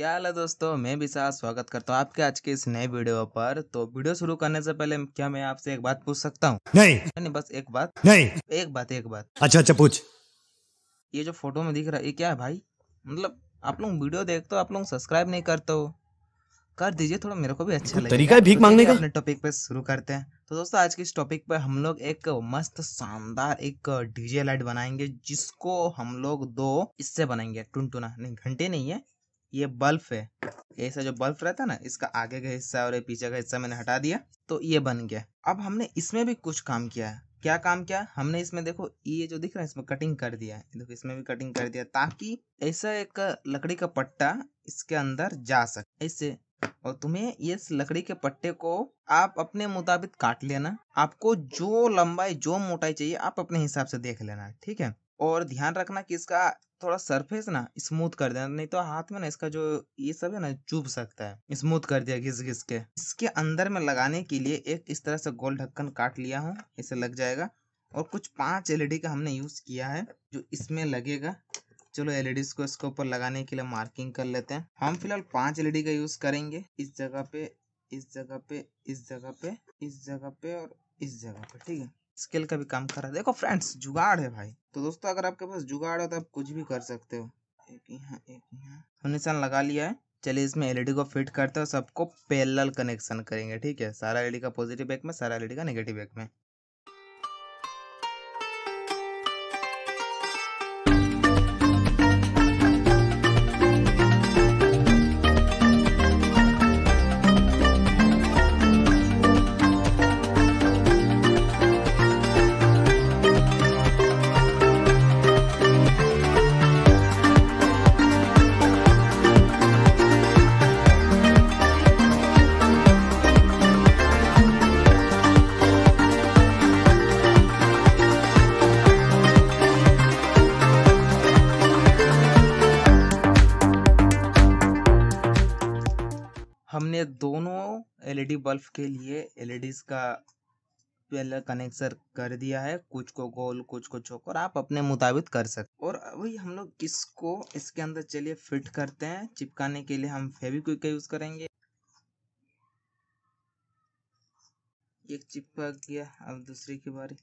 क्या हाल है दोस्तों मैं साथ स्वागत करता हूँ आपके आज के इस नए वीडियो पर तो वीडियो शुरू करने से पहले क्या मैं आपसे एक बात पूछ सकता हूँ नहीं नहीं बस एक बात नहीं एक बात एक बात अच्छा अच्छा पूछ ये जो फोटो में दिख रहा है ये क्या है भाई मतलब आप लोग वीडियो देखते हो आप लोग सब्सक्राइब नहीं करते हो कर दीजिए थोड़ा मेरे को भी अच्छा लगेगा तरीका है भीख तो मांगने का अपने टॉपिक पे शुरू करते हैं तो दोस्तों आज के इस टॉपिक पे हम लोग एक मस्त शानदार एक डीजे लाइट बनाएंगे जिसको हम लोग दो इससे बनाएंगे टुना नहीं घंटे नहीं है ये बल्ब है ऐसा जो बल्ब रहता है ना इसका आगे का हिस्सा और पीछे का हिस्सा मैंने हटा दिया तो ये बन गया अब हमने इसमें भी कुछ काम किया है क्या काम किया हमने इसमें देखो ये जो दिख रहा है इसमें कटिंग कर दिया है देखो इसमें भी कटिंग कर दिया ताकि ऐसा एक लकड़ी का पट्टा इसके अंदर जा सके ऐसे और तुम्हें इस लकड़ी के पट्टे को आप अपने मुताबिक काट लेना आपको जो लंबाई जो मोटाई चाहिए आप अपने हिसाब से देख लेना ठीक है और ध्यान रखना कि इसका थोड़ा सरफेस ना स्मूथ कर देना नहीं तो हाथ में ना इसका जो ये सब है ना चुभ सकता है स्मूथ कर दिया घिस घिस के इसके अंदर में लगाने के लिए एक इस तरह से गोल ढक्कन काट लिया हूँ इसे लग जाएगा और कुछ पांच एलईडी e का हमने यूज किया है जो इसमें लगेगा चलो एलईडी e को इसके ऊपर लगाने के लिए मार्किंग कर लेते हैं हम फिलहाल पांच एलईडी e का यूज करेंगे इस जगह पे इस जगह पे इस जगह पे इस जगह पे और इस जगह पे ठीक है स्केल का भी काम कर रहा है देखो फ्रेंड्स जुगाड़ है भाई तो दोस्तों अगर आपके पास जुगाड़ है तो आप कुछ भी कर सकते हो एक यहाँ एक यहाँ तो निशान लगा लिया है चलिए इसमें एलईडी को फिट करते हैं सबको पैरेलल कनेक्शन करेंगे ठीक है सारा एलईडी का पॉजिटिव एक में सारा एलईडी का नेगेटिव एक में हमने दोनों एलईडी बल्ब के लिए एलईडीज का पहले कनेक्शन कर दिया है कुछ को गोल कुछ को चौकोर आप अपने मुताबिक कर सकते और अभी हम लोग इसको इसके अंदर चलिए फिट करते हैं चिपकाने के लिए हम फेविक्विक का यूज़ करेंगे एक चिपका गया अब दूसरे की बारी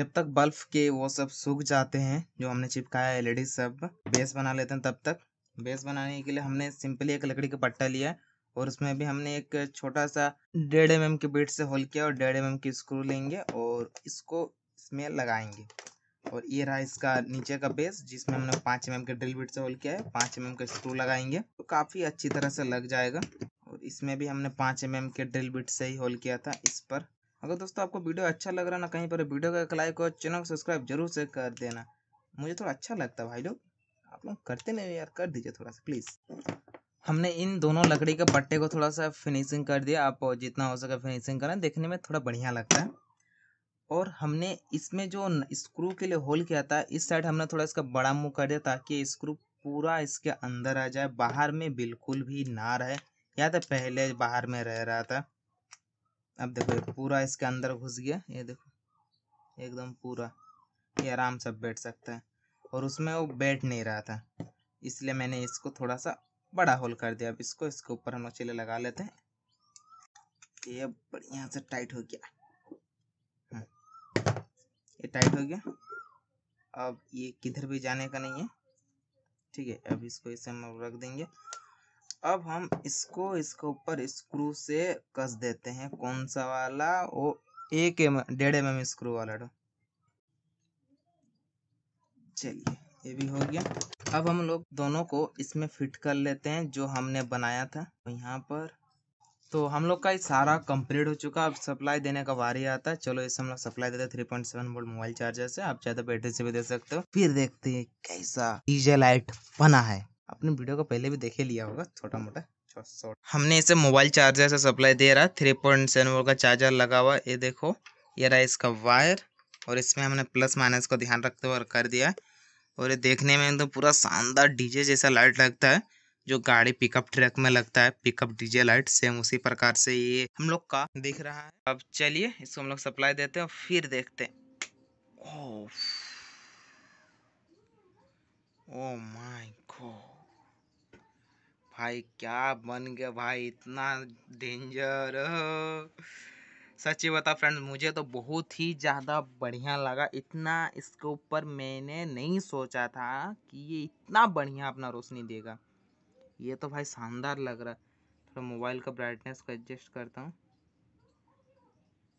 जब तक बल्ब के वो सब सूख जाते हैं जो हमने चिपकाया एलईडी सब बेस बना लेते हैं तब तक बेस बनाने के लिए हमने सिंपली एक लकड़ी का पट्टा लिया और उसमें भी हमने एक छोटा सा डेढ़ एम एम के बीट से होल किया और डेढ़ एम एम की स्क्रू लेंगे और इसको इसमें लगाएंगे और ये रहा इसका नीचे का बेस जिसमें हमने पाँच एम एम के ड्रिल बीट से होल किया है पाँच एम एम का स्क्रू लगाएंगे तो काफ़ी अच्छी तरह से लग जाएगा और इसमें भी हमने पाँच एम एम के ड्रिल बीट से ही होल किया था इस पर अगर दोस्तों आपको वीडियो अच्छा लग रहा ना कहीं पर वीडियो का लाइक और चैनल को सब्सक्राइब जरूर से कर देना मुझे थोड़ा अच्छा लगता है भाई लोग आप लोग करते नहीं यार कर दीजिए थोड़ा सा प्लीज़ हमने इन दोनों लकड़ी के पट्टे को थोड़ा सा फिनिशिंग कर दिया आप जितना हो सके फिनिशिंग करें देखने में थोड़ा बढ़िया लगता है और हमने इसमें जो स्क्रू के लिए होल किया था इस साइड हमने थोड़ा इसका बड़ा मुंह कर दिया ताकि स्क्रू पूरा इसके अंदर आ जाए बाहर में बिल्कुल भी ना रहे या तो पहले बाहर में रह रहा था अब देखो पूरा इसके अंदर घुस गया ये देखो एकदम पूरा ये आराम से बैठ सकता है और उसमें वो बैठ नहीं रहा था इसलिए मैंने इसको थोड़ा सा बड़ा होल कर दिया अब इसको इसके ऊपर हम लोग लगा लेते हैं ये बढ़िया से टाइट हो गया हम्म। ये टाइट हो गया अब ये किधर भी जाने का नहीं है ठीक है अब इसको इसे हम रख देंगे अब हम इसको इसके ऊपर स्क्रू से कस देते हैं कौन सा वाला वो एक एम डेढ़ एम एम स्क्रू वाला डो चलिए ये भी हो गया अब हम लोग दोनों को इसमें फिट कर लेते हैं जो हमने बनाया था तो यहाँ पर तो हम लोग का ये सारा कंप्लीट हो चुका अब सप्लाई देने का वारी आता है चलो इसे हम लोग सप्लाई देते three point seven volt mobile charger से आप तो बैटरी से भी दे सकते हो फिर देखते हैं कैसा डीजे लाइट बना है अपने वीडियो को पहले भी देखे लिया होगा छोटा मोटा शॉर्ट हमने इसे मोबाइल चार्जर से सप्लाई दे रहा है थ्री पॉइंट सेवन वोल्ट का चार्जर लगा हुआ ये देखो ये रहा इसका वायर और इसमें हमने प्लस माइनस का ध्यान रखते हुए कर दिया है और ये देखने में तो पूरा शानदार डीजे जैसा लाइट लगता है जो गाड़ी पिकअप ट्रक में लगता है पिकअप डीजे लाइट सेम उसी प्रकार से ये हम लोग का दिख रहा है अब चलिए इसको हम लोग सप्लाई देते हैं और फिर देखते हैं ओ ओ माय गॉड भाई क्या बन गया भाई इतना डेंजर सच ये बता फ्रेंड्स मुझे तो बहुत ही ज़्यादा बढ़िया लगा इतना इसके ऊपर मैंने नहीं सोचा था कि ये इतना बढ़िया अपना रोशनी देगा ये तो भाई शानदार लग रहा है थोड़ा मोबाइल का ब्राइटनेस को एडजस्ट करता हूँ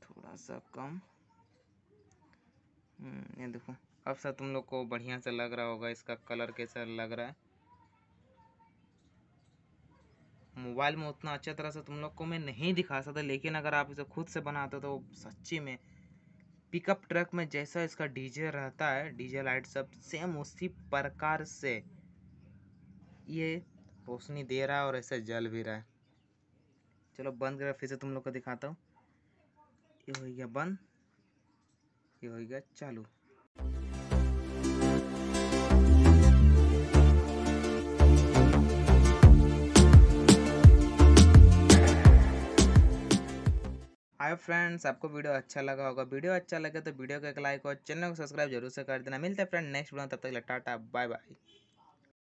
थोड़ा सा कम हम्म, ये देखो अब सर तुम लोग को बढ़िया से लग रहा होगा इसका कलर कैसा लग रहा है मोबाइल में उतना अच्छा तरह से तुम लोग को मैं नहीं दिखा सकता लेकिन अगर आप इसे खुद से बनाते तो सच्ची में पिकअप ट्रक में जैसा इसका डीजे रहता है डीजे लाइट सब सेम उसी प्रकार से ये रोशनी दे रहा है और ऐसे जल भी रहा है चलो बंद कर फिर से तुम लोग को दिखाता हूँ ये हो गया बंद ये हो गया चालू हाय फ्रेंड्स आपको वीडियो अच्छा लगा होगा वीडियो अच्छा लगे तो वीडियो को एक लाइक और चैनल को सब्सक्राइब जरूर से कर देना मिलते हैं फ्रेंड नेक्स्ट वीडियो तब तक टाटा बाय बाय